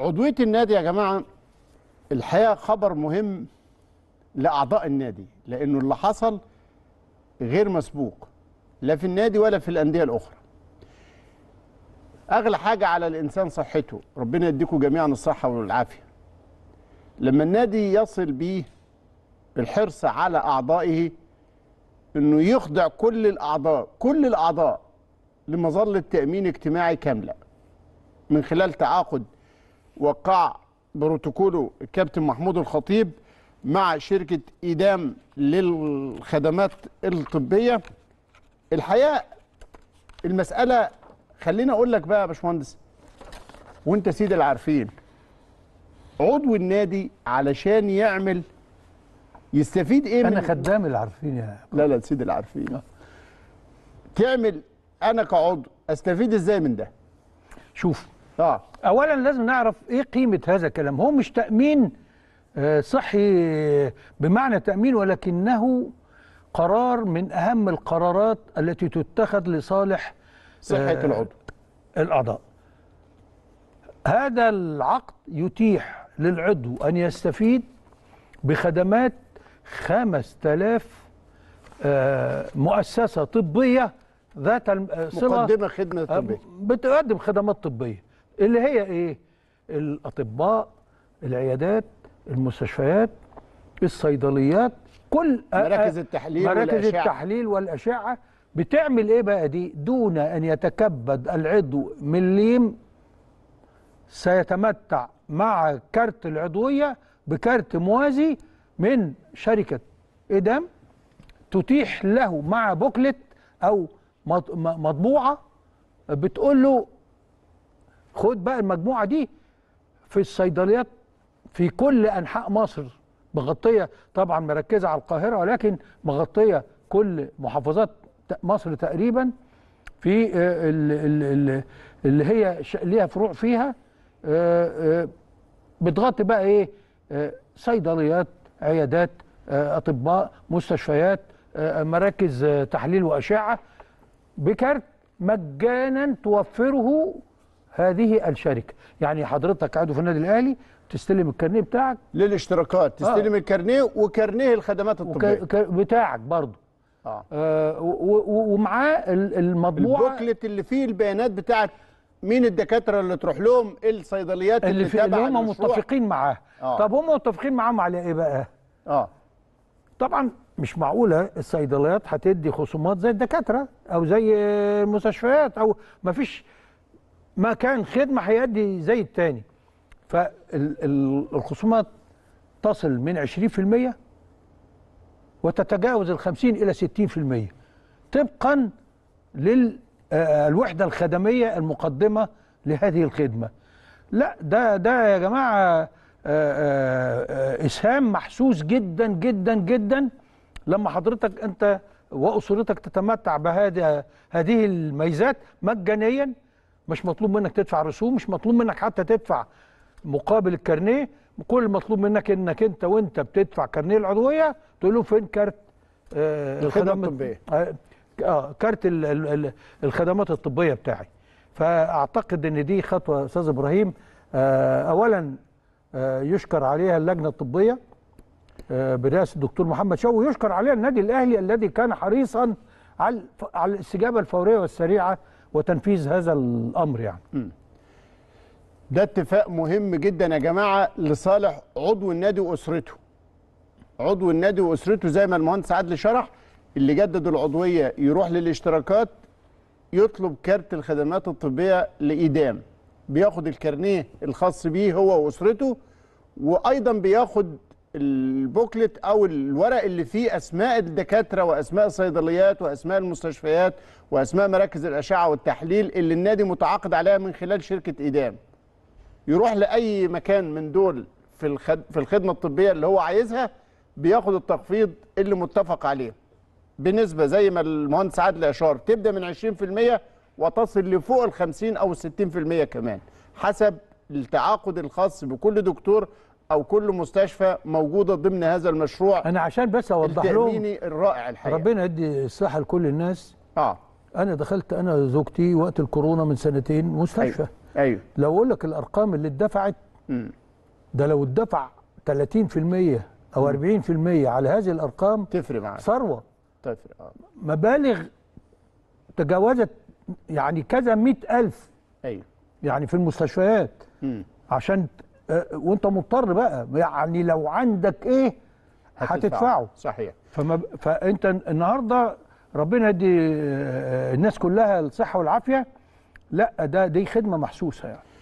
عضويه النادي يا جماعه الحقيقه خبر مهم لاعضاء النادي لانه اللي حصل غير مسبوق لا في النادي ولا في الانديه الاخرى اغلى حاجه على الانسان صحته ربنا يديكم جميعا الصحه والعافيه لما النادي يصل بيه الحرص على اعضائه انه يخضع كل الاعضاء كل الاعضاء لمظله تامين اجتماعي كامله من خلال تعاقد وقع بروتوكوله الكابتن محمود الخطيب مع شركه ايدام للخدمات الطبيه الحقيقه المساله خليني اقول لك بقى يا باشمهندس وانت سيد العارفين عضو النادي علشان يعمل يستفيد ايه انا خدام العارفين يا لا لا سيد العارفين آه. تعمل انا كعضو استفيد ازاي من ده شوف اه اولا لازم نعرف ايه قيمه هذا الكلام هو مش تامين آه، صحي بمعنى تامين ولكنه قرار من اهم القرارات التي تتخذ لصالح صحه آه، العضو الاعضاء هذا العقد يتيح للعضو ان يستفيد بخدمات 5000 آه، مؤسسه طبيه ذات صله مقدمه خدمه طبيه بتقدم خدمات طبيه اللي هي ايه الاطباء العيادات المستشفيات الصيدليات كل مراكز التحليل مراكز والأشعة. التحليل والاشعه بتعمل ايه بقى دي دون ان يتكبد العضو مليم سيتمتع مع كارت العضويه بكارت موازي من شركه ادم إيه تتيح له مع بوكلت او مطبوعه بتقول له خد بقى المجموعه دي في الصيدليات في كل انحاء مصر مغطيه طبعا مركزه على القاهره ولكن مغطيه كل محافظات مصر تقريبا في آه، اللي هي ليها فروع فيها آه، آه، بتغطي بقى ايه صيدليات عيادات اطباء مستشفيات مراكز تحليل واشعه بكارت مجانا توفره هذه الشركه يعني حضرتك قاعد في النادي الاهلي تستلم الكارنيه بتاعك للاشتراكات آه. تستلم آه. الكارنيه وكارنيه الخدمات الطبيه وك... بتاعك برضه آه. آه ومعاه المطبوعه البوكلت اللي فيه البيانات بتاعت مين الدكاتره اللي تروح لهم الصيدليات اللي, اللي في اللي هم متفقين معاه آه. طب هم متفقين معاهم على ايه بقى اه طبعا مش معقوله الصيدليات هتدي خصومات زي الدكاتره او زي المستشفيات او مفيش ما كان خدمه هيدي زي التاني فالخصومات تصل من 20% وتتجاوز ال 50 الى 60% طبقا للوحده آه، الخدميه المقدمه لهذه الخدمه. لا ده ده يا جماعه آه، آه، اسهام محسوس جدا جدا جدا لما حضرتك انت واسرتك تتمتع بهذه هذه الميزات مجانيا مش مطلوب منك تدفع رسوم مش مطلوب منك حتى تدفع مقابل الكارنيه كل المطلوب منك انك انت وانت بتدفع كارنيه العضويه تقول له فين كارت آه الخدمات الطبيه اه, آه، كارت الخدمات الطبيه بتاعي فاعتقد ان دي خطوه استاذ ابراهيم آه اولا آه يشكر عليها اللجنه الطبيه آه برئاسه الدكتور محمد شوقي ويشكر عليها النادي الاهلي الذي كان حريصا على على الاستجابه الفوريه والسريعه وتنفيذ هذا الامر يعني م. ده اتفاق مهم جدا يا جماعه لصالح عضو النادي واسرته عضو النادي واسرته زي ما المهندس عادل شرح اللي جدد العضويه يروح للاشتراكات يطلب كارت الخدمات الطبيه لايدام بياخد الكارنيه الخاص بيه هو واسرته وايضا بياخد البوكلت او الورق اللي فيه اسماء الدكاتره واسماء الصيدليات واسماء المستشفيات واسماء مراكز الاشعه والتحليل اللي النادي متعاقد عليها من خلال شركه ايدام يروح لاي مكان من دول في في الخدمه الطبيه اللي هو عايزها بياخد التخفيض اللي متفق عليه بنسبه زي ما المهندس عادل اشار تبدا من 20% وتصل لفوق ال 50 او ال 60% كمان حسب التعاقد الخاص بكل دكتور او كل مستشفى موجوده ضمن هذا المشروع انا عشان بس اوضح لهم الرائع الحقيقه ربنا يدي الصحه لكل الناس اه انا دخلت انا زوجتي وقت الكورونا من سنتين مستشفى ايوه, أيوه. لو اقول لك الارقام اللي اتدفعت ده لو اتدفع 30% او 40% على هذه الارقام تفرق معاك ثروه تفرق اه مبالغ تجاوزت يعني كذا مئة ألف أيوه. يعني في المستشفيات م. عشان آه، وانت مضطر بقى يعني لو عندك ايه هتدفعه صحيح فما فانت النهارده ربنا يدي آه، آه، الناس كلها الصحه والعافيه لا ده دي خدمه محسوسه يعني